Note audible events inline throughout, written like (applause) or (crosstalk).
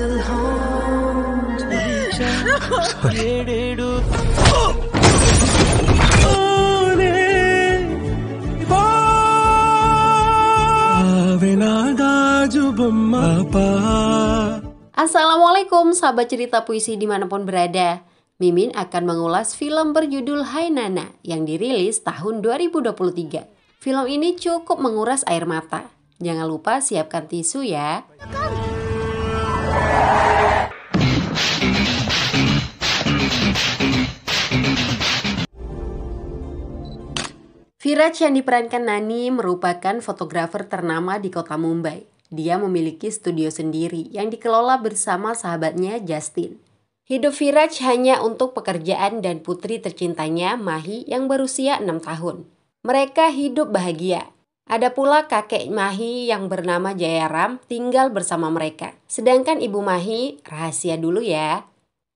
Assalamualaikum sahabat cerita puisi dimanapun berada Mimin akan mengulas film berjudul Hai Nana yang dirilis tahun 2023 Film ini cukup menguras air mata Jangan lupa siapkan tisu ya. Kamu. Viraj yang diperankan Nani merupakan fotografer ternama di kota Mumbai. Dia memiliki studio sendiri yang dikelola bersama sahabatnya Justin. Hidup Viraj hanya untuk pekerjaan dan putri tercintanya Mahi yang berusia 6 tahun. Mereka hidup bahagia ada pula kakek Mahi yang bernama Jayaram tinggal bersama mereka. Sedangkan ibu Mahi, rahasia dulu ya.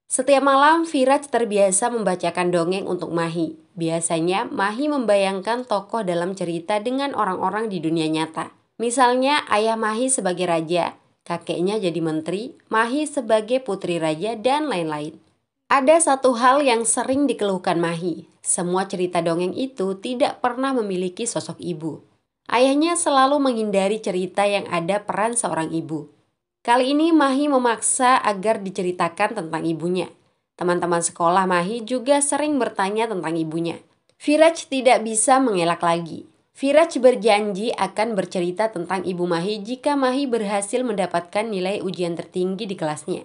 Setiap malam Viraj terbiasa membacakan dongeng untuk Mahi. Biasanya Mahi membayangkan tokoh dalam cerita dengan orang-orang di dunia nyata. Misalnya ayah Mahi sebagai raja, kakeknya jadi menteri, Mahi sebagai putri raja dan lain-lain. Ada satu hal yang sering dikeluhkan Mahi. Semua cerita dongeng itu tidak pernah memiliki sosok ibu. Ayahnya selalu menghindari cerita yang ada peran seorang ibu. Kali ini Mahi memaksa agar diceritakan tentang ibunya. Teman-teman sekolah Mahi juga sering bertanya tentang ibunya. Viraj tidak bisa mengelak lagi. Viraj berjanji akan bercerita tentang ibu Mahi jika Mahi berhasil mendapatkan nilai ujian tertinggi di kelasnya.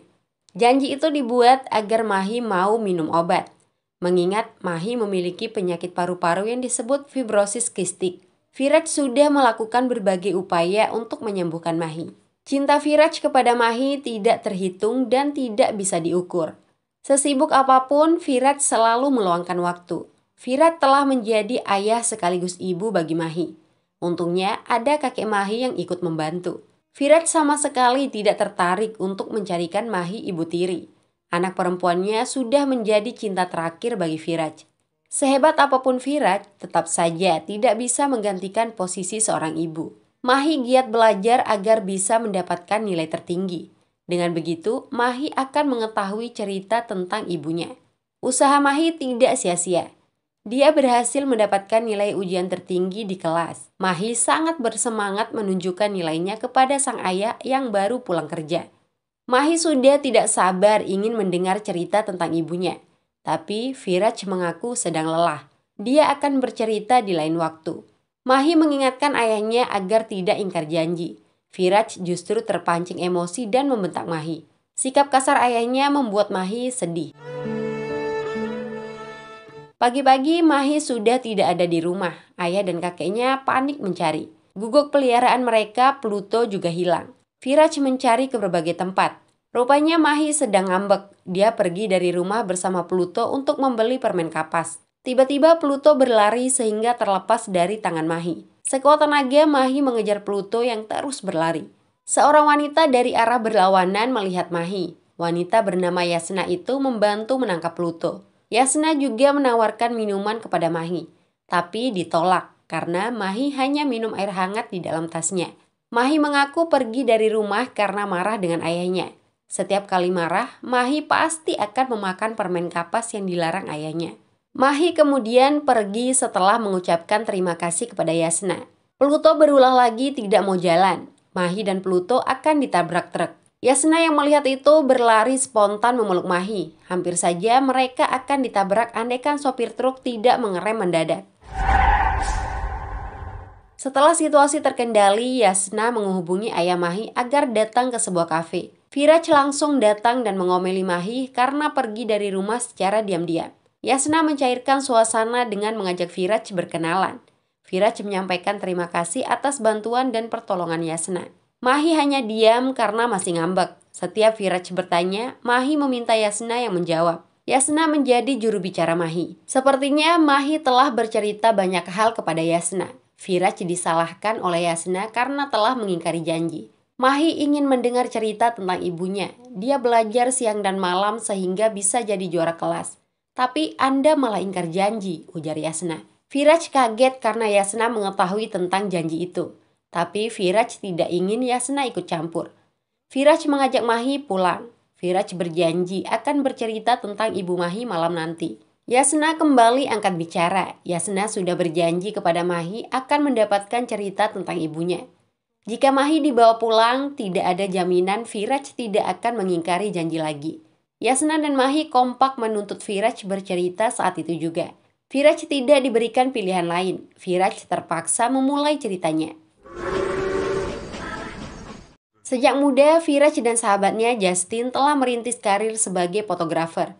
Janji itu dibuat agar Mahi mau minum obat, mengingat Mahi memiliki penyakit paru-paru yang disebut fibrosis kistik. Viraj sudah melakukan berbagai upaya untuk menyembuhkan Mahi. Cinta Viraj kepada Mahi tidak terhitung dan tidak bisa diukur. Sesibuk apapun, Viraj selalu meluangkan waktu. Viraj telah menjadi ayah sekaligus ibu bagi Mahi. Untungnya ada kakek Mahi yang ikut membantu. Viraj sama sekali tidak tertarik untuk mencarikan Mahi ibu tiri. Anak perempuannya sudah menjadi cinta terakhir bagi Viraj. Sehebat apapun Vira, tetap saja tidak bisa menggantikan posisi seorang ibu. Mahi giat belajar agar bisa mendapatkan nilai tertinggi. Dengan begitu, Mahi akan mengetahui cerita tentang ibunya. Usaha Mahi tidak sia-sia. Dia berhasil mendapatkan nilai ujian tertinggi di kelas. Mahi sangat bersemangat menunjukkan nilainya kepada sang ayah yang baru pulang kerja. Mahi sudah tidak sabar ingin mendengar cerita tentang ibunya. Tapi Viraj mengaku sedang lelah. Dia akan bercerita di lain waktu. Mahi mengingatkan ayahnya agar tidak ingkar janji. Viraj justru terpancing emosi dan membentak Mahi. Sikap kasar ayahnya membuat Mahi sedih. Pagi-pagi Mahi sudah tidak ada di rumah. Ayah dan kakeknya panik mencari. Guguk peliharaan mereka Pluto juga hilang. Viraj mencari ke berbagai tempat. Rupanya Mahi sedang ngambek. Dia pergi dari rumah bersama Pluto untuk membeli permen kapas. Tiba-tiba Pluto berlari sehingga terlepas dari tangan Mahi. Sekuat tenaga Mahi mengejar Pluto yang terus berlari. Seorang wanita dari arah berlawanan melihat Mahi. Wanita bernama Yasna itu membantu menangkap Pluto. Yasna juga menawarkan minuman kepada Mahi, tapi ditolak karena Mahi hanya minum air hangat di dalam tasnya. Mahi mengaku pergi dari rumah karena marah dengan ayahnya. Setiap kali marah, Mahi pasti akan memakan permen kapas yang dilarang ayahnya. Mahi kemudian pergi setelah mengucapkan terima kasih kepada Yasna. Pluto berulah lagi tidak mau jalan. Mahi dan Pluto akan ditabrak truk. Yasna yang melihat itu berlari spontan memeluk Mahi. Hampir saja mereka akan ditabrak andekan sopir truk tidak mengerem mendadak. Setelah situasi terkendali, Yasna menghubungi ayah Mahi agar datang ke sebuah kafe. Viraj langsung datang dan mengomeli Mahi karena pergi dari rumah secara diam-diam. Yasna mencairkan suasana dengan mengajak Viraj berkenalan. Viraj menyampaikan terima kasih atas bantuan dan pertolongan Yasna. Mahi hanya diam karena masih ngambek. Setiap Viraj bertanya, Mahi meminta Yasna yang menjawab. Yasna menjadi juru bicara Mahi. Sepertinya Mahi telah bercerita banyak hal kepada Yasna. Viraj disalahkan oleh Yasna karena telah mengingkari janji. Mahi ingin mendengar cerita tentang ibunya. Dia belajar siang dan malam sehingga bisa jadi juara kelas. Tapi Anda malah ingkar janji, ujar Yasna. Viraj kaget karena Yasna mengetahui tentang janji itu. Tapi Viraj tidak ingin Yasna ikut campur. Viraj mengajak Mahi pulang. Viraj berjanji akan bercerita tentang ibu Mahi malam nanti. Yasna kembali angkat bicara. Yasna sudah berjanji kepada Mahi akan mendapatkan cerita tentang ibunya. Jika Mahi dibawa pulang, tidak ada jaminan Viraj tidak akan mengingkari janji lagi. Yasna dan Mahi kompak menuntut Viraj bercerita saat itu juga. Viraj tidak diberikan pilihan lain. Viraj terpaksa memulai ceritanya. Sejak muda, Viraj dan sahabatnya Justin telah merintis karir sebagai fotografer.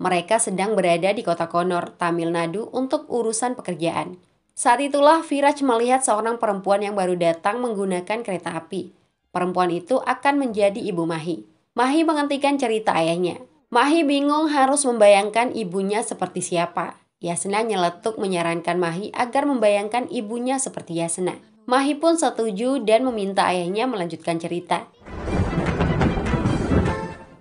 Mereka sedang berada di kota Konor, Tamil Nadu untuk urusan pekerjaan. Saat itulah Viraj melihat seorang perempuan yang baru datang menggunakan kereta api. Perempuan itu akan menjadi ibu Mahi. Mahi menghentikan cerita ayahnya. Mahi bingung harus membayangkan ibunya seperti siapa. Yasna nyeletuk menyarankan Mahi agar membayangkan ibunya seperti Yasna. Mahi pun setuju dan meminta ayahnya melanjutkan cerita.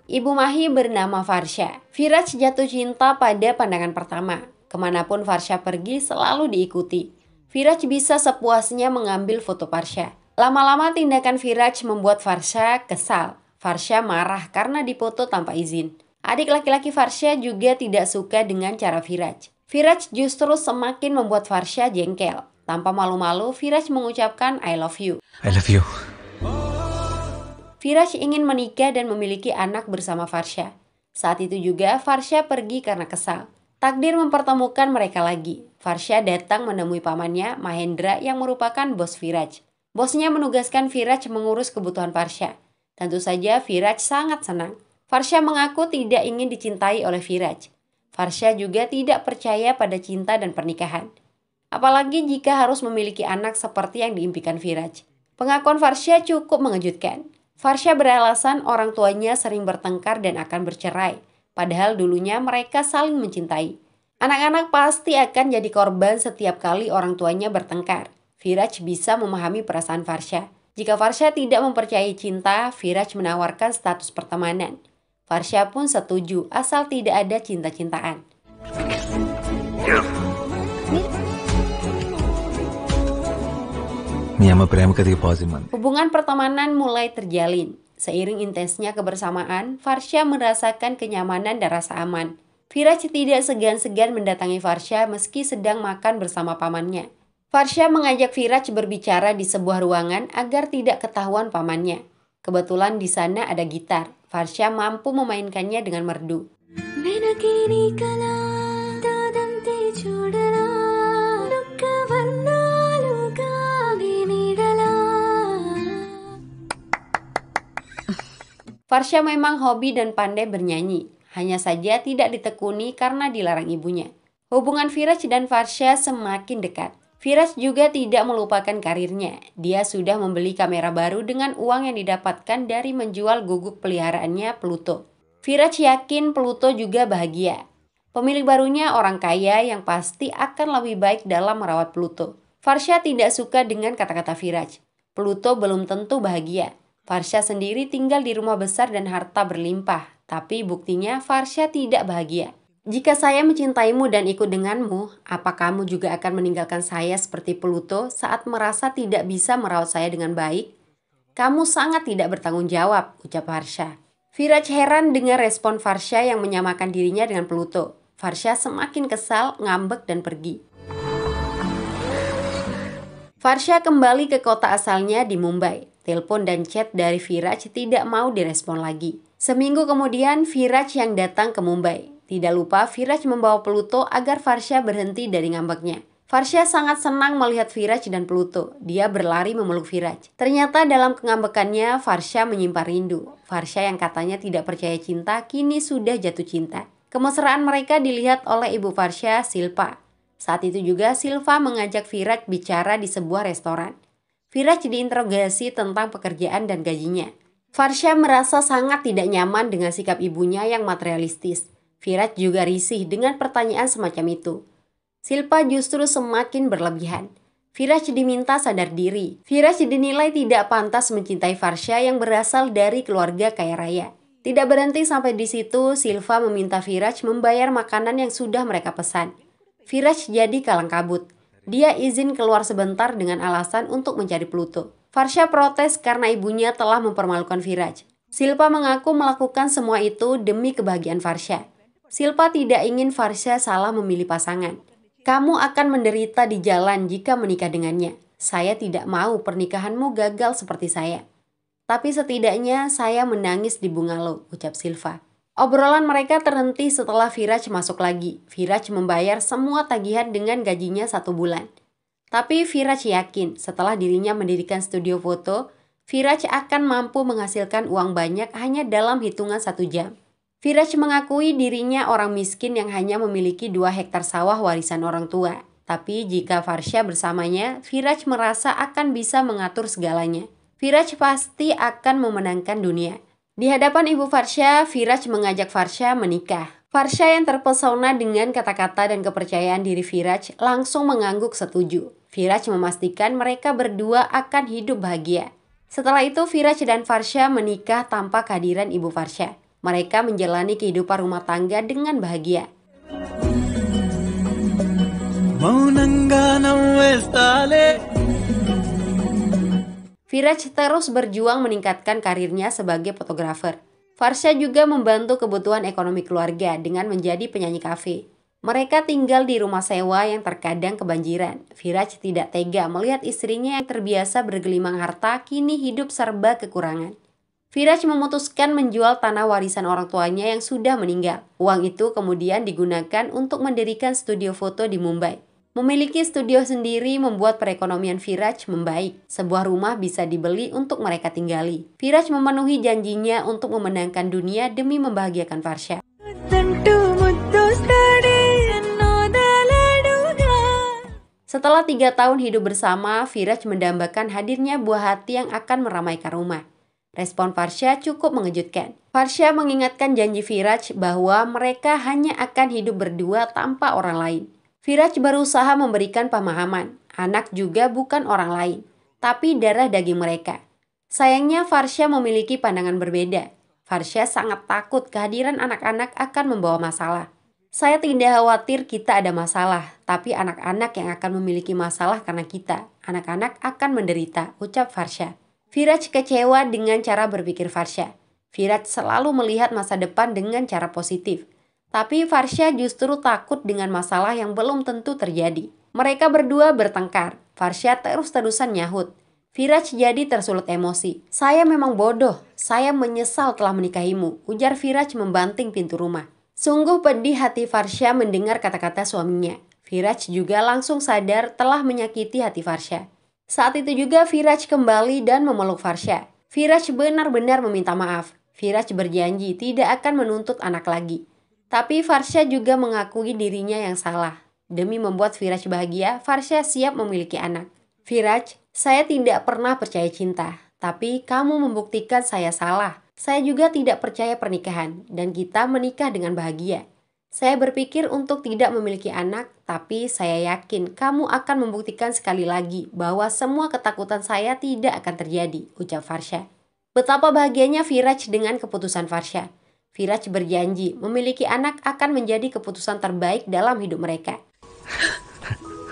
Ibu Mahi bernama Farsha. Viraj jatuh cinta pada pandangan pertama. Kemanapun Farsha pergi selalu diikuti. Viraj bisa sepuasnya mengambil foto Farsha. Lama-lama tindakan Viraj membuat Farsha kesal. Farsha marah karena dipoto tanpa izin. Adik laki-laki Farsha juga tidak suka dengan cara Viraj. Viraj justru semakin membuat Farsha jengkel. Tanpa malu-malu, Viraj mengucapkan I love you. I love you. Viraj ingin menikah dan memiliki anak bersama Farsha. Saat itu juga Farsha pergi karena kesal. Takdir mempertemukan mereka lagi. Farsha datang menemui pamannya, Mahendra, yang merupakan bos Viraj. Bosnya menugaskan Viraj mengurus kebutuhan Farsha. Tentu saja Viraj sangat senang. Farsha mengaku tidak ingin dicintai oleh Viraj. Farsha juga tidak percaya pada cinta dan pernikahan. Apalagi jika harus memiliki anak seperti yang diimpikan Viraj. Pengakuan Farsha cukup mengejutkan. Farsha beralasan orang tuanya sering bertengkar dan akan bercerai padahal dulunya mereka saling mencintai. Anak-anak pasti akan jadi korban setiap kali orang tuanya bertengkar. Viraj bisa memahami perasaan Farsha. Jika Farsha tidak mempercayai cinta, Viraj menawarkan status pertemanan. Farsha pun setuju asal tidak ada cinta-cintaan. Hubungan pertemanan mulai terjalin. Seiring intensnya kebersamaan, Farsha merasakan kenyamanan dan rasa aman. Firaj tidak segan-segan mendatangi Farsha meski sedang makan bersama pamannya. Farsha mengajak Firaj berbicara di sebuah ruangan agar tidak ketahuan pamannya. Kebetulan di sana ada gitar. Farsha mampu memainkannya dengan merdu. Menakini kalah. Farsha memang hobi dan pandai bernyanyi, hanya saja tidak ditekuni karena dilarang ibunya. Hubungan Firas dan Farsha semakin dekat. Firas juga tidak melupakan karirnya. Dia sudah membeli kamera baru dengan uang yang didapatkan dari menjual guguk peliharaannya Pluto. Firas yakin Pluto juga bahagia. Pemilik barunya orang kaya yang pasti akan lebih baik dalam merawat Pluto. Farsha tidak suka dengan kata-kata Viraj. Pluto belum tentu bahagia. Farsha sendiri tinggal di rumah besar dan harta berlimpah, tapi buktinya Farsha tidak bahagia. Jika saya mencintaimu dan ikut denganmu, apa kamu juga akan meninggalkan saya seperti Pluto saat merasa tidak bisa merawat saya dengan baik? Kamu sangat tidak bertanggung jawab, ucap Farsha. Viraj heran dengan respon Farsha yang menyamakan dirinya dengan Pluto. Farsha semakin kesal, ngambek, dan pergi. Farsha kembali ke kota asalnya di Mumbai. Telepon dan chat dari Viraj tidak mau direspon lagi. Seminggu kemudian Viraj yang datang ke Mumbai. Tidak lupa Viraj membawa Pluto agar Farsha berhenti dari ngambeknya. Farsha sangat senang melihat Viraj dan Pluto. Dia berlari memeluk Viraj. Ternyata dalam kengambekannya Farsha menyimpan rindu. Farsha yang katanya tidak percaya cinta kini sudah jatuh cinta. Kemesraan mereka dilihat oleh ibu Farsha, Silpa. Saat itu juga Silva mengajak Viraj bicara di sebuah restoran. Viraj diinterogasi tentang pekerjaan dan gajinya. Farsha merasa sangat tidak nyaman dengan sikap ibunya yang materialistis. Viraj juga risih dengan pertanyaan semacam itu. Silva justru semakin berlebihan. Viraj diminta sadar diri. Viraj dinilai tidak pantas mencintai Farsha yang berasal dari keluarga kaya raya. Tidak berhenti sampai di situ, Silva meminta Viraj membayar makanan yang sudah mereka pesan. Viraj jadi kalang kabut. Dia izin keluar sebentar dengan alasan untuk mencari Pluto. Farsha protes karena ibunya telah mempermalukan Viraj. Silpa mengaku melakukan semua itu demi kebahagiaan Farsha. Silpa tidak ingin Farsha salah memilih pasangan. Kamu akan menderita di jalan jika menikah dengannya. Saya tidak mau pernikahanmu gagal seperti saya. Tapi setidaknya saya menangis di bunga lo, ucap Silva. Obrolan mereka terhenti setelah Viraj masuk lagi. Viraj membayar semua tagihan dengan gajinya satu bulan. Tapi Viraj yakin setelah dirinya mendirikan studio foto, Viraj akan mampu menghasilkan uang banyak hanya dalam hitungan satu jam. Viraj mengakui dirinya orang miskin yang hanya memiliki dua hektar sawah warisan orang tua. Tapi jika Farsha bersamanya, Viraj merasa akan bisa mengatur segalanya. Viraj pasti akan memenangkan dunia. Di hadapan Ibu Farsha, Viraj mengajak Farsha menikah. Farsha yang terpesona dengan kata-kata dan kepercayaan diri Viraj langsung mengangguk setuju. Viraj memastikan mereka berdua akan hidup bahagia. Setelah itu Viraj dan Farsha menikah tanpa kehadiran Ibu Farsha. Mereka menjalani kehidupan rumah tangga dengan bahagia. Viraj terus berjuang meningkatkan karirnya sebagai fotografer. Farsha juga membantu kebutuhan ekonomi keluarga dengan menjadi penyanyi kafe. Mereka tinggal di rumah sewa yang terkadang kebanjiran. Viraj tidak tega melihat istrinya yang terbiasa bergelimang harta kini hidup serba kekurangan. Viraj memutuskan menjual tanah warisan orang tuanya yang sudah meninggal. Uang itu kemudian digunakan untuk mendirikan studio foto di Mumbai. Memiliki studio sendiri membuat perekonomian Viraj membaik. Sebuah rumah bisa dibeli untuk mereka tinggali. Viraj memenuhi janjinya untuk memenangkan dunia demi membahagiakan Farsha. Setelah tiga tahun hidup bersama, Viraj mendambakan hadirnya buah hati yang akan meramaikan rumah. Respon Farsha cukup mengejutkan. Farsha mengingatkan janji Viraj bahwa mereka hanya akan hidup berdua tanpa orang lain. Viraj berusaha memberikan pemahaman, anak juga bukan orang lain, tapi darah daging mereka. Sayangnya Farsha memiliki pandangan berbeda. Farsha sangat takut kehadiran anak-anak akan membawa masalah. Saya tidak khawatir kita ada masalah, tapi anak-anak yang akan memiliki masalah karena kita. Anak-anak akan menderita, ucap Farsha. Viraj kecewa dengan cara berpikir Farsha. Viraj selalu melihat masa depan dengan cara positif. Tapi Farsha justru takut dengan masalah yang belum tentu terjadi. Mereka berdua bertengkar. Farsha terus-terusan nyahut. Viraj jadi tersulut emosi. Saya memang bodoh. Saya menyesal telah menikahimu. Ujar Viraj membanting pintu rumah. Sungguh pedih hati Farsha mendengar kata-kata suaminya. Viraj juga langsung sadar telah menyakiti hati Farsha. Saat itu juga Viraj kembali dan memeluk Farsha. Viraj benar-benar meminta maaf. Viraj berjanji tidak akan menuntut anak lagi. Tapi Farsha juga mengakui dirinya yang salah. Demi membuat Viraj bahagia, Farsha siap memiliki anak. Viraj, saya tidak pernah percaya cinta, tapi kamu membuktikan saya salah. Saya juga tidak percaya pernikahan, dan kita menikah dengan bahagia. Saya berpikir untuk tidak memiliki anak, tapi saya yakin kamu akan membuktikan sekali lagi bahwa semua ketakutan saya tidak akan terjadi, ucap Farsha. Betapa bahagianya Viraj dengan keputusan Farsha. Viraj berjanji memiliki anak akan menjadi keputusan terbaik dalam hidup mereka.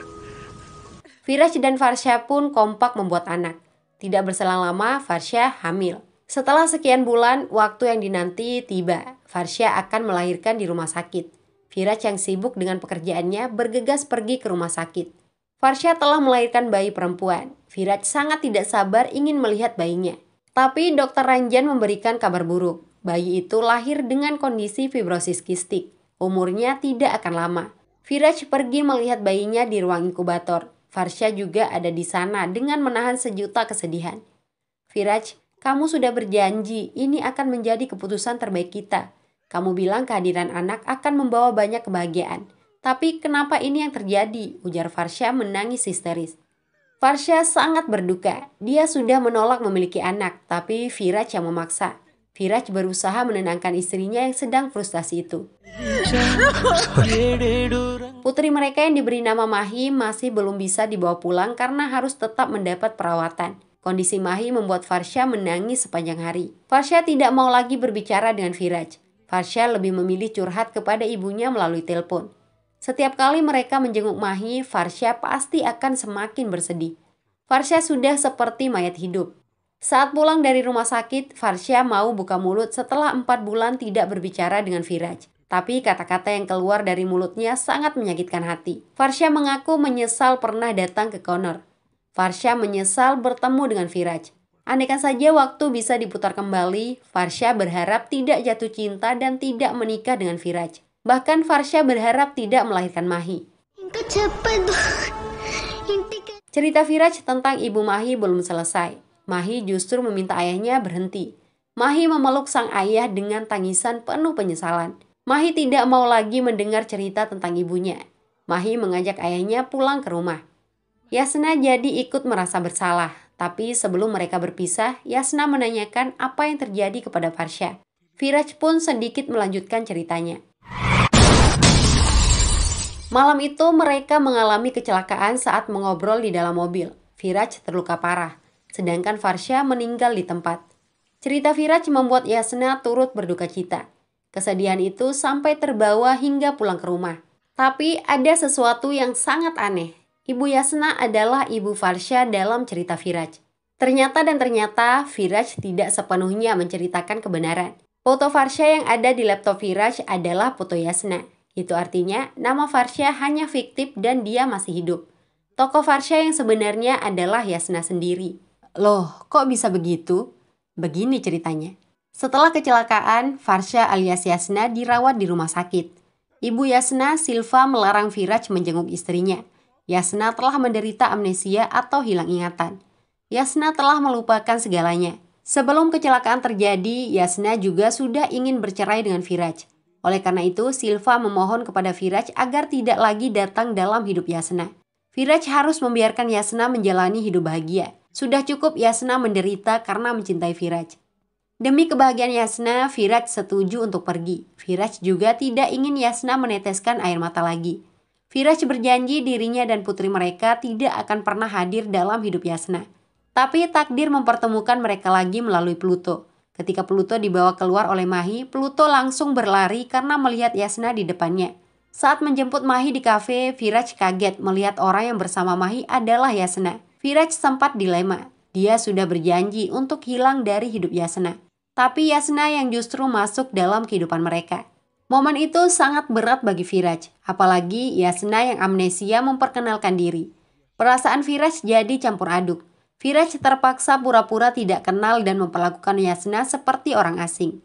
(laughs) Viraj dan Farsha pun kompak membuat anak. Tidak berselang lama, Farsha hamil. Setelah sekian bulan, waktu yang dinanti tiba. Farsha akan melahirkan di rumah sakit. Viraj yang sibuk dengan pekerjaannya bergegas pergi ke rumah sakit. Farsha telah melahirkan bayi perempuan. Viraj sangat tidak sabar ingin melihat bayinya. Tapi dokter Ranjan memberikan kabar buruk. Bayi itu lahir dengan kondisi fibrosis kistik. Umurnya tidak akan lama. Viraj pergi melihat bayinya di ruang inkubator. Farsha juga ada di sana dengan menahan sejuta kesedihan. Viraj, kamu sudah berjanji ini akan menjadi keputusan terbaik kita. Kamu bilang kehadiran anak akan membawa banyak kebahagiaan. Tapi kenapa ini yang terjadi? Ujar Farsha menangis histeris. Farsha sangat berduka. Dia sudah menolak memiliki anak, tapi Viraj yang memaksa. Viraj berusaha menenangkan istrinya yang sedang frustasi itu. Putri mereka yang diberi nama Mahi masih belum bisa dibawa pulang karena harus tetap mendapat perawatan. Kondisi Mahi membuat Farsha menangis sepanjang hari. Farsha tidak mau lagi berbicara dengan Viraj. Farsha lebih memilih curhat kepada ibunya melalui telepon. Setiap kali mereka menjenguk Mahi, Farsha pasti akan semakin bersedih. Farsha sudah seperti mayat hidup. Saat pulang dari rumah sakit, Farsya mau buka mulut setelah empat bulan tidak berbicara dengan Viraj. Tapi kata-kata yang keluar dari mulutnya sangat menyakitkan hati. Farsya mengaku menyesal pernah datang ke Connor. Farsya menyesal bertemu dengan Viraj. Andaikan saja waktu bisa diputar kembali, Farsya berharap tidak jatuh cinta dan tidak menikah dengan Viraj. Bahkan Farsya berharap tidak melahirkan Mahi. Cerita Viraj tentang ibu Mahi belum selesai. Mahi justru meminta ayahnya berhenti. Mahi memeluk sang ayah dengan tangisan penuh penyesalan. Mahi tidak mau lagi mendengar cerita tentang ibunya. Mahi mengajak ayahnya pulang ke rumah. Yasna jadi ikut merasa bersalah, tapi sebelum mereka berpisah, Yasna menanyakan apa yang terjadi kepada Farsha. Viraj pun sedikit melanjutkan ceritanya. Malam itu mereka mengalami kecelakaan saat mengobrol di dalam mobil. Viraj terluka parah sedangkan Farsha meninggal di tempat. Cerita Viraj membuat Yasna turut berduka cita. Kesedihan itu sampai terbawa hingga pulang ke rumah. Tapi ada sesuatu yang sangat aneh. Ibu Yasna adalah ibu Farsha dalam cerita Viraj. Ternyata dan ternyata Viraj tidak sepenuhnya menceritakan kebenaran. Foto Farsha yang ada di laptop Viraj adalah foto Yasna. Itu artinya nama Farsha hanya fiktif dan dia masih hidup. Toko Farsha yang sebenarnya adalah Yasna sendiri. Loh, kok bisa begitu? Begini ceritanya. Setelah kecelakaan, Farsha alias Yasna dirawat di rumah sakit. Ibu Yasna, Silva melarang Viraj menjenguk istrinya. Yasna telah menderita amnesia atau hilang ingatan. Yasna telah melupakan segalanya. Sebelum kecelakaan terjadi, Yasna juga sudah ingin bercerai dengan Viraj. Oleh karena itu, Silva memohon kepada Viraj agar tidak lagi datang dalam hidup Yasna. Viraj harus membiarkan Yasna menjalani hidup bahagia. Sudah cukup Yasna menderita karena mencintai Viraj. Demi kebahagiaan Yasna, Viraj setuju untuk pergi. Viraj juga tidak ingin Yasna meneteskan air mata lagi. Viraj berjanji dirinya dan putri mereka tidak akan pernah hadir dalam hidup Yasna. Tapi takdir mempertemukan mereka lagi melalui Pluto. Ketika Pluto dibawa keluar oleh Mahi, Pluto langsung berlari karena melihat Yasna di depannya. Saat menjemput Mahi di kafe, Viraj kaget melihat orang yang bersama Mahi adalah Yasna. Viraj sempat dilema. Dia sudah berjanji untuk hilang dari hidup Yasna. Tapi Yasna yang justru masuk dalam kehidupan mereka. Momen itu sangat berat bagi Viraj, apalagi Yasna yang amnesia memperkenalkan diri. Perasaan Viraj jadi campur aduk. Viraj terpaksa pura-pura tidak kenal dan memperlakukan Yasna seperti orang asing.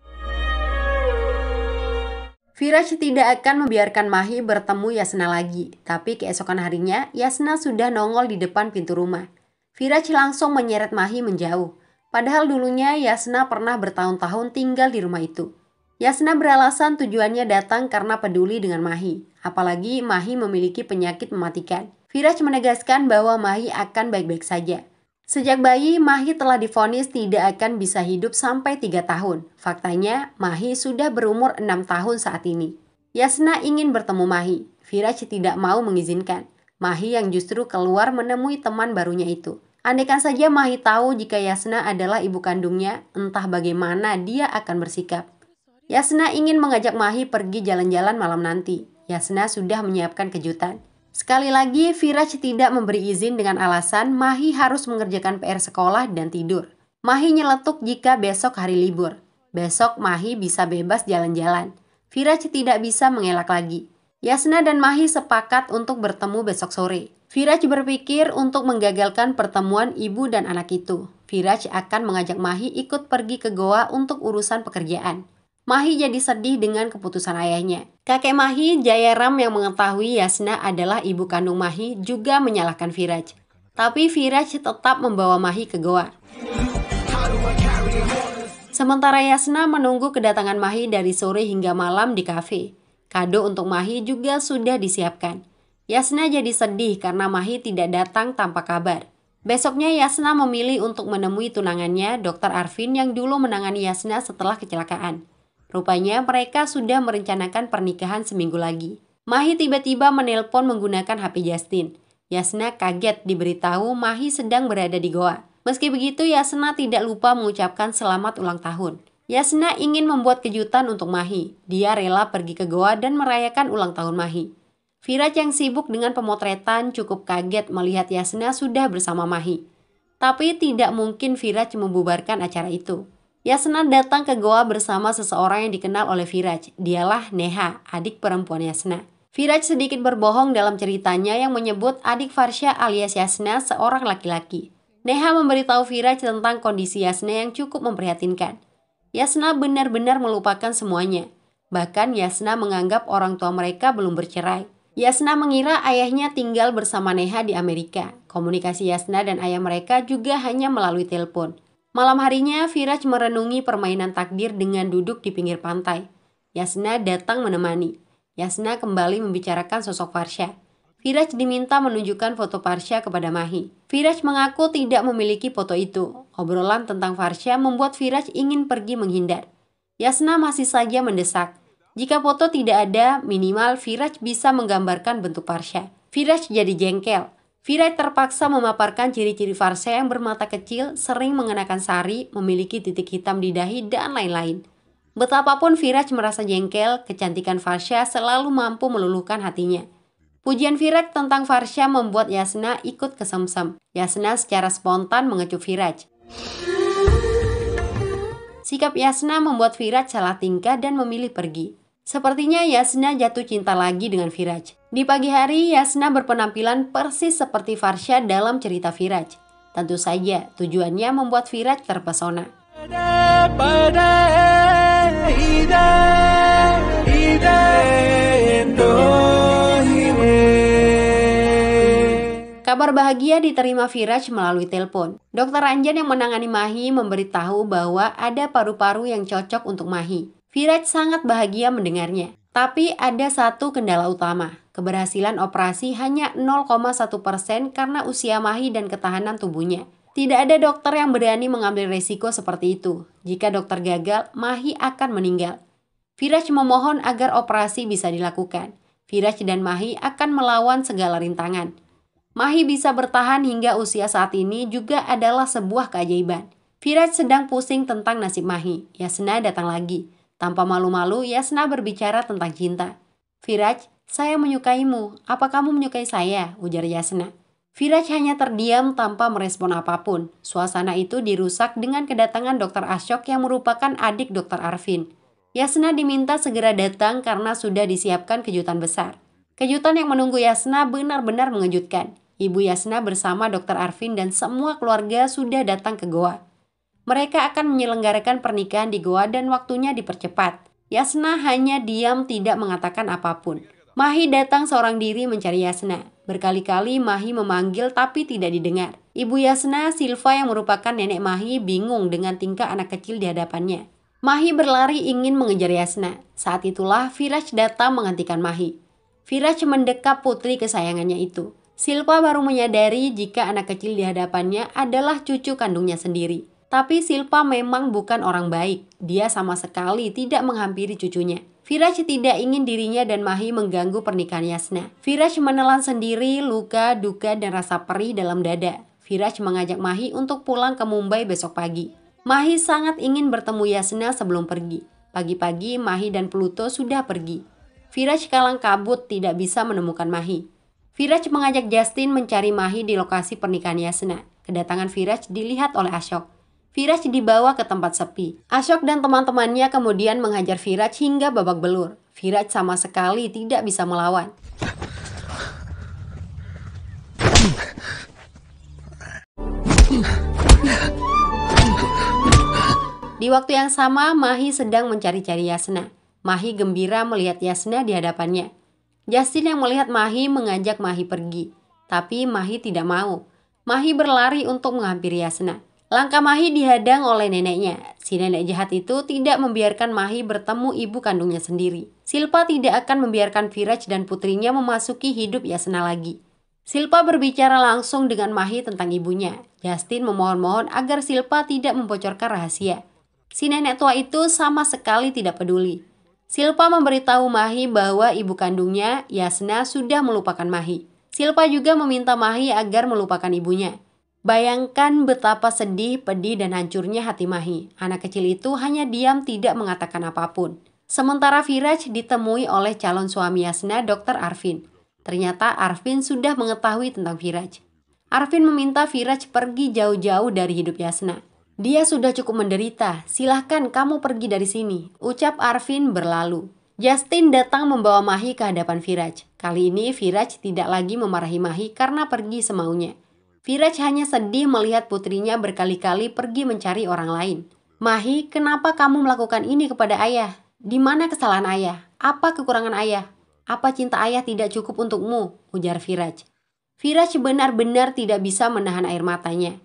Viraj tidak akan membiarkan Mahi bertemu Yasna lagi, tapi keesokan harinya Yasna sudah nongol di depan pintu rumah. Viraj langsung menyeret Mahi menjauh, padahal dulunya Yasna pernah bertahun-tahun tinggal di rumah itu. Yasna beralasan tujuannya datang karena peduli dengan Mahi, apalagi Mahi memiliki penyakit mematikan. Viraj menegaskan bahwa Mahi akan baik-baik saja. Sejak bayi, Mahi telah difonis tidak akan bisa hidup sampai 3 tahun. Faktanya, Mahi sudah berumur 6 tahun saat ini. Yasna ingin bertemu Mahi. Viraj tidak mau mengizinkan. Mahi yang justru keluar menemui teman barunya itu. Andaikan saja Mahi tahu jika Yasna adalah ibu kandungnya, entah bagaimana dia akan bersikap. Yasna ingin mengajak Mahi pergi jalan-jalan malam nanti. Yasna sudah menyiapkan kejutan. Sekali lagi, Viraj tidak memberi izin dengan alasan Mahi harus mengerjakan PR sekolah dan tidur. Mahi nyeletuk jika besok hari libur. Besok Mahi bisa bebas jalan-jalan. Viraj tidak bisa mengelak lagi. Yasna dan Mahi sepakat untuk bertemu besok sore. Viraj berpikir untuk menggagalkan pertemuan ibu dan anak itu. Viraj akan mengajak Mahi ikut pergi ke Goa untuk urusan pekerjaan. Mahi jadi sedih dengan keputusan ayahnya. Kakek Mahi, Jayaram yang mengetahui Yasna adalah ibu kandung Mahi juga menyalahkan Viraj. Tapi Viraj tetap membawa Mahi ke goa. Sementara Yasna menunggu kedatangan Mahi dari sore hingga malam di kafe. Kado untuk Mahi juga sudah disiapkan. Yasna jadi sedih karena Mahi tidak datang tanpa kabar. Besoknya Yasna memilih untuk menemui tunangannya, Dr. Arvin yang dulu menangani Yasna setelah kecelakaan. Rupanya mereka sudah merencanakan pernikahan seminggu lagi. Mahi tiba-tiba menelpon menggunakan HP Justin. Yasna kaget diberitahu Mahi sedang berada di Goa. Meski begitu, Yasna tidak lupa mengucapkan selamat ulang tahun. Yasna ingin membuat kejutan untuk Mahi. Dia rela pergi ke Goa dan merayakan ulang tahun Mahi. Viraj yang sibuk dengan pemotretan cukup kaget melihat Yasna sudah bersama Mahi. Tapi tidak mungkin Viraj membubarkan acara itu. Yasna datang ke Goa bersama seseorang yang dikenal oleh Viraj. Dialah Neha, adik perempuan Yasna. Viraj sedikit berbohong dalam ceritanya yang menyebut adik Farsha alias Yasna seorang laki-laki. Neha memberitahu Viraj tentang kondisi Yasna yang cukup memprihatinkan. Yasna benar-benar melupakan semuanya. Bahkan Yasna menganggap orang tua mereka belum bercerai. Yasna mengira ayahnya tinggal bersama Neha di Amerika. Komunikasi Yasna dan ayah mereka juga hanya melalui telepon. Malam harinya, Firaj merenungi permainan takdir dengan duduk di pinggir pantai. Yasna datang menemani. Yasna kembali membicarakan sosok Farsha. Firaj diminta menunjukkan foto Farsha kepada Mahi. Firaj mengaku tidak memiliki foto itu. Obrolan tentang Farsha membuat Firaj ingin pergi menghindar. Yasna masih saja mendesak. Jika foto tidak ada, minimal Firaj bisa menggambarkan bentuk Farsha. Firaj jadi jengkel. Virai terpaksa memaparkan ciri-ciri Farsha yang bermata kecil, sering mengenakan sari, memiliki titik hitam di dahi, dan lain-lain. Betapapun Viraj merasa jengkel, kecantikan Farsha selalu mampu meluluhkan hatinya. Pujian Viraj tentang Farsha membuat Yasna ikut kesemsem. Yasna secara spontan mengecup Viraj. Sikap Yasna membuat Viraj salah tingkah dan memilih pergi. Sepertinya Yasna jatuh cinta lagi dengan Viraj. Di pagi hari, Yasna berpenampilan persis seperti Farsha dalam cerita Viraj. Tentu saja, tujuannya membuat Viraj terpesona. Kabar bahagia diterima Viraj melalui telepon. Dokter Anjan yang menangani Mahi memberitahu bahwa ada paru-paru yang cocok untuk Mahi. Viraj sangat bahagia mendengarnya. Tapi ada satu kendala utama, Keberhasilan operasi hanya 0,1% persen karena usia Mahi dan ketahanan tubuhnya. Tidak ada dokter yang berani mengambil resiko seperti itu. Jika dokter gagal, Mahi akan meninggal. Viraj memohon agar operasi bisa dilakukan. Viraj dan Mahi akan melawan segala rintangan. Mahi bisa bertahan hingga usia saat ini juga adalah sebuah keajaiban. Viraj sedang pusing tentang nasib Mahi. Yasna datang lagi. Tanpa malu-malu, Yasna berbicara tentang cinta. Viraj, saya menyukaimu, apa kamu menyukai saya? Ujar Yasna. Viraj hanya terdiam tanpa merespon apapun. Suasana itu dirusak dengan kedatangan Dr. Ashok yang merupakan adik Dr. Arvin. Yasna diminta segera datang karena sudah disiapkan kejutan besar. Kejutan yang menunggu Yasna benar-benar mengejutkan. Ibu Yasna bersama Dr. Arvin dan semua keluarga sudah datang ke Goa. Mereka akan menyelenggarakan pernikahan di Goa dan waktunya dipercepat. Yasna hanya diam tidak mengatakan apapun. Mahi datang seorang diri mencari Yasna. Berkali-kali Mahi memanggil tapi tidak didengar. Ibu Yasna, Silva yang merupakan nenek Mahi bingung dengan tingkah anak kecil di hadapannya. Mahi berlari ingin mengejar Yasna. Saat itulah Viraj datang menghentikan Mahi. Viraj mendekap putri kesayangannya itu. Silva baru menyadari jika anak kecil di hadapannya adalah cucu kandungnya sendiri. Tapi Silva memang bukan orang baik. Dia sama sekali tidak menghampiri cucunya. Viraj tidak ingin dirinya dan Mahi mengganggu pernikahan Yasna. Viraj menelan sendiri luka, duka, dan rasa perih dalam dada. Viraj mengajak Mahi untuk pulang ke Mumbai besok pagi. Mahi sangat ingin bertemu Yasna sebelum pergi. Pagi-pagi Mahi dan Pluto sudah pergi. Viraj kalang kabut tidak bisa menemukan Mahi. Viraj mengajak Justin mencari Mahi di lokasi pernikahan Yasna. Kedatangan Viraj dilihat oleh Ashok. Viraj dibawa ke tempat sepi. Ashok dan teman-temannya kemudian menghajar Viraj hingga babak belur. Viraj sama sekali tidak bisa melawan. Di waktu yang sama, Mahi sedang mencari-cari Yasna. Mahi gembira melihat Yasna di hadapannya. Justin yang melihat Mahi mengajak Mahi pergi, tapi Mahi tidak mau. Mahi berlari untuk menghampiri Yasna. Langkah Mahi dihadang oleh neneknya. Si nenek jahat itu tidak membiarkan Mahi bertemu ibu kandungnya sendiri. Silpa tidak akan membiarkan Viraj dan putrinya memasuki hidup Yasna lagi. Silpa berbicara langsung dengan Mahi tentang ibunya. Justin memohon-mohon agar Silpa tidak membocorkan rahasia. Si nenek tua itu sama sekali tidak peduli. Silpa memberitahu Mahi bahwa ibu kandungnya, Yasna, sudah melupakan Mahi. Silpa juga meminta Mahi agar melupakan ibunya. Bayangkan betapa sedih, pedih, dan hancurnya hati Mahi. Anak kecil itu hanya diam tidak mengatakan apapun. Sementara Viraj ditemui oleh calon suami Yasna, Dr. Arvin. Ternyata Arvin sudah mengetahui tentang Viraj. Arvin meminta Viraj pergi jauh-jauh dari hidup Yasna. Dia sudah cukup menderita, silahkan kamu pergi dari sini, ucap Arvin berlalu. Justin datang membawa Mahi ke hadapan Viraj. Kali ini Viraj tidak lagi memarahi Mahi karena pergi semaunya. Viraj hanya sedih melihat putrinya berkali-kali pergi mencari orang lain. Mahi, kenapa kamu melakukan ini kepada ayah? Di mana kesalahan ayah? Apa kekurangan ayah? Apa cinta ayah tidak cukup untukmu? Ujar Viraj. Viraj benar-benar tidak bisa menahan air matanya.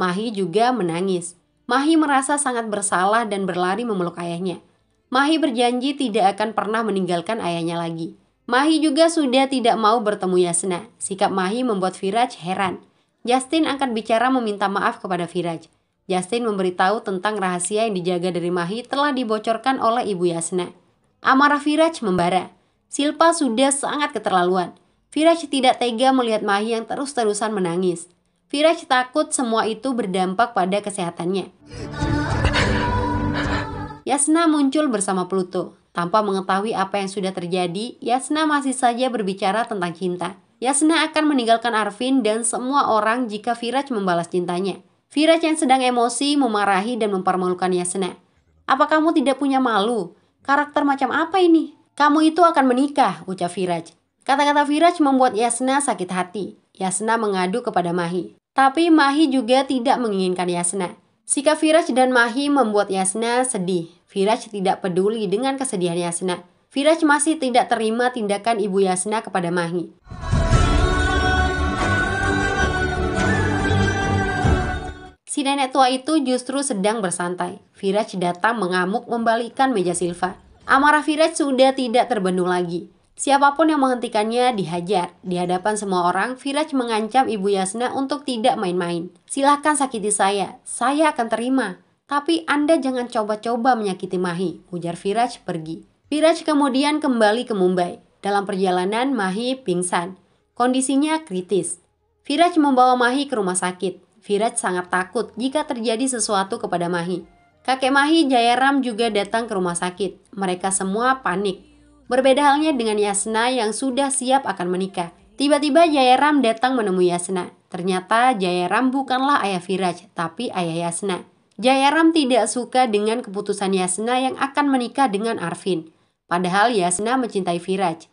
Mahi juga menangis. Mahi merasa sangat bersalah dan berlari memeluk ayahnya. Mahi berjanji tidak akan pernah meninggalkan ayahnya lagi. Mahi juga sudah tidak mau bertemu Yasna. Sikap Mahi membuat Viraj heran. Justin angkat bicara meminta maaf kepada Viraj. Justin memberitahu tentang rahasia yang dijaga dari Mahi telah dibocorkan oleh Ibu Yasna. Amarah Viraj membara. Silpa sudah sangat keterlaluan. Viraj tidak tega melihat Mahi yang terus-terusan menangis. Viraj takut semua itu berdampak pada kesehatannya. Yasna muncul bersama Pluto. Tanpa mengetahui apa yang sudah terjadi, Yasna masih saja berbicara tentang cinta. Yasna akan meninggalkan Arvin dan semua orang jika Viraj membalas cintanya. Viraj yang sedang emosi memarahi dan mempermalukan Yasna. Apa kamu tidak punya malu? Karakter macam apa ini? Kamu itu akan menikah, ucap Viraj. Kata-kata Viraj membuat Yasna sakit hati. Yasna mengadu kepada Mahi. Tapi Mahi juga tidak menginginkan Yasna. Sikap Viraj dan Mahi membuat Yasna sedih. Viraj tidak peduli dengan kesedihan Yasna. Viraj masih tidak terima tindakan ibu Yasna kepada Mahi. Si nenek tua itu justru sedang bersantai. Viraj datang mengamuk membalikan meja Silva. Amarah Viraj sudah tidak terbendung lagi. Siapapun yang menghentikannya dihajar. Di hadapan semua orang, Viraj mengancam Ibu Yasna untuk tidak main-main. Silahkan sakiti saya, saya akan terima. Tapi Anda jangan coba-coba menyakiti Mahi, ujar Viraj pergi. Viraj kemudian kembali ke Mumbai. Dalam perjalanan, Mahi pingsan. Kondisinya kritis. Viraj membawa Mahi ke rumah sakit. Viraj sangat takut jika terjadi sesuatu kepada Mahi. Kakek Mahi Jayaram juga datang ke rumah sakit. Mereka semua panik. Berbeda halnya dengan Yasna yang sudah siap akan menikah. Tiba-tiba Jayaram datang menemui Yasna. Ternyata Jayaram bukanlah ayah Viraj, tapi ayah Yasna. Jayaram tidak suka dengan keputusan Yasna yang akan menikah dengan Arvin. Padahal Yasna mencintai Viraj.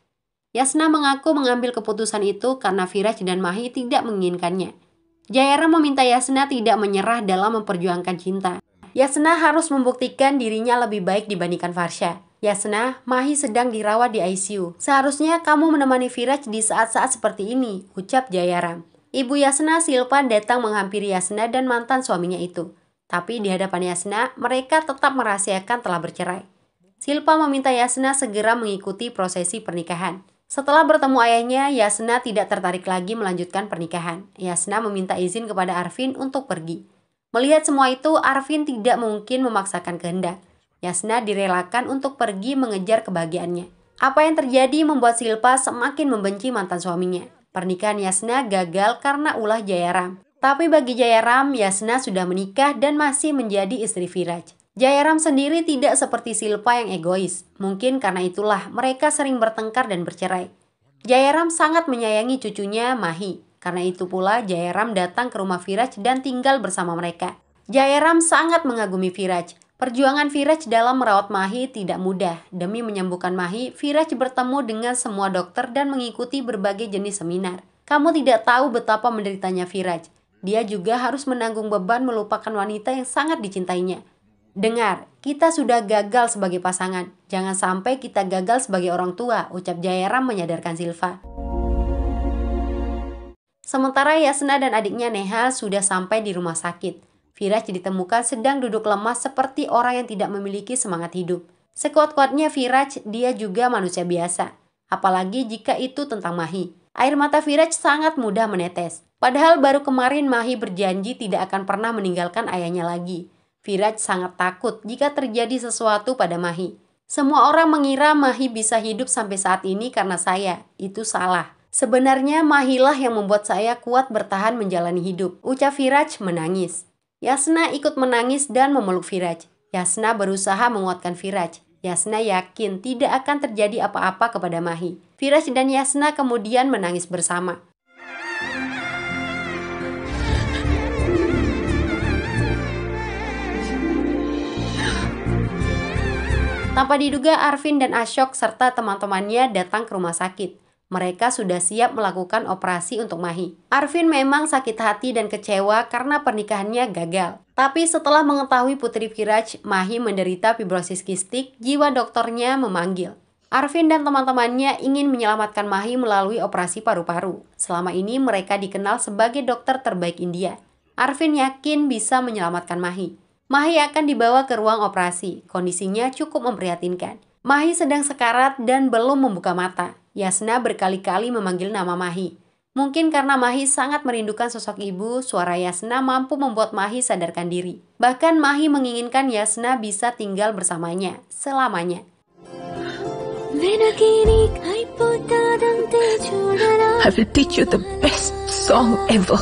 Yasna mengaku mengambil keputusan itu karena Viraj dan Mahi tidak menginginkannya. Jayara meminta Yasna tidak menyerah dalam memperjuangkan cinta. Yasna harus membuktikan dirinya lebih baik dibandingkan Farsha. Yasna, Mahi sedang dirawat di ICU. Seharusnya kamu menemani Viraj di saat-saat seperti ini, ucap Jayaram. Ibu Yasna Silpa, datang menghampiri Yasna dan mantan suaminya itu. Tapi di hadapan Yasna, mereka tetap merahasiakan telah bercerai. Silpa meminta Yasna segera mengikuti prosesi pernikahan. Setelah bertemu ayahnya, Yasna tidak tertarik lagi melanjutkan pernikahan. Yasna meminta izin kepada Arvin untuk pergi. Melihat semua itu, Arvin tidak mungkin memaksakan kehendak. Yasna direlakan untuk pergi mengejar kebahagiaannya. Apa yang terjadi membuat Silpa semakin membenci mantan suaminya. Pernikahan Yasna gagal karena ulah Jayaram. Tapi bagi Jayaram, Yasna sudah menikah dan masih menjadi istri Viraj. Jayaram sendiri tidak seperti Silpa yang egois. Mungkin karena itulah mereka sering bertengkar dan bercerai. Jayaram sangat menyayangi cucunya Mahi. Karena itu pula Jayaram datang ke rumah Viraj dan tinggal bersama mereka. Jayaram sangat mengagumi Viraj. Perjuangan Viraj dalam merawat Mahi tidak mudah. Demi menyembuhkan Mahi, Viraj bertemu dengan semua dokter dan mengikuti berbagai jenis seminar. Kamu tidak tahu betapa menderitanya Viraj. Dia juga harus menanggung beban melupakan wanita yang sangat dicintainya. Dengar, kita sudah gagal sebagai pasangan. Jangan sampai kita gagal sebagai orang tua, ucap Jayaram menyadarkan Silva. Sementara Yasna dan adiknya Neha sudah sampai di rumah sakit. Viraj ditemukan sedang duduk lemas seperti orang yang tidak memiliki semangat hidup. Sekuat-kuatnya Viraj, dia juga manusia biasa. Apalagi jika itu tentang Mahi. Air mata Viraj sangat mudah menetes. Padahal baru kemarin Mahi berjanji tidak akan pernah meninggalkan ayahnya lagi. Viraj sangat takut jika terjadi sesuatu pada Mahi. Semua orang mengira Mahi bisa hidup sampai saat ini karena saya. Itu salah. Sebenarnya Mahilah yang membuat saya kuat bertahan menjalani hidup. Ucap Viraj menangis. Yasna ikut menangis dan memeluk Viraj. Yasna berusaha menguatkan Viraj. Yasna yakin tidak akan terjadi apa-apa kepada Mahi. Viraj dan Yasna kemudian menangis bersama. Tanpa diduga, Arvin dan Ashok serta teman-temannya datang ke rumah sakit. Mereka sudah siap melakukan operasi untuk Mahi. Arvin memang sakit hati dan kecewa karena pernikahannya gagal. Tapi setelah mengetahui Putri Viraj, Mahi menderita fibrosis kistik, jiwa dokternya memanggil. Arvin dan teman-temannya ingin menyelamatkan Mahi melalui operasi paru-paru. Selama ini mereka dikenal sebagai dokter terbaik India. Arvin yakin bisa menyelamatkan Mahi. Mahi akan dibawa ke ruang operasi. Kondisinya cukup memprihatinkan. Mahi sedang sekarat dan belum membuka mata. Yasna berkali-kali memanggil nama Mahi. Mungkin karena Mahi sangat merindukan sosok ibu, suara Yasna mampu membuat Mahi sadarkan diri. Bahkan Mahi menginginkan Yasna bisa tinggal bersamanya selamanya. I will teach you the best song ever.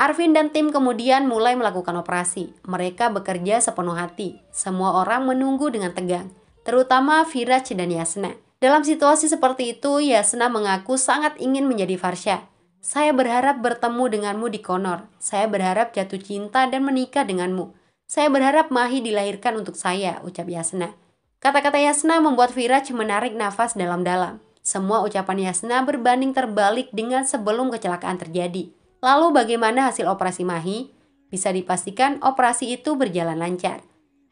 Arvin dan tim kemudian mulai melakukan operasi. Mereka bekerja sepenuh hati. Semua orang menunggu dengan tegang, terutama Viraj dan Yasna. Dalam situasi seperti itu, Yasna mengaku sangat ingin menjadi Farsha. Saya berharap bertemu denganmu di Konor. Saya berharap jatuh cinta dan menikah denganmu. Saya berharap Mahi dilahirkan untuk saya, ucap Yasna. Kata-kata Yasna membuat Viraj menarik nafas dalam-dalam. Semua ucapan Yasna berbanding terbalik dengan sebelum kecelakaan terjadi. Lalu bagaimana hasil operasi Mahi? Bisa dipastikan operasi itu berjalan lancar.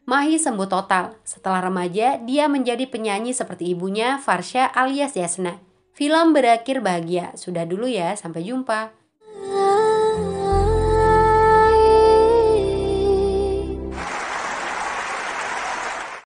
Mahi sembuh total. Setelah remaja, dia menjadi penyanyi seperti ibunya, Farsha alias Yasna. Film berakhir bahagia. Sudah dulu ya, sampai jumpa.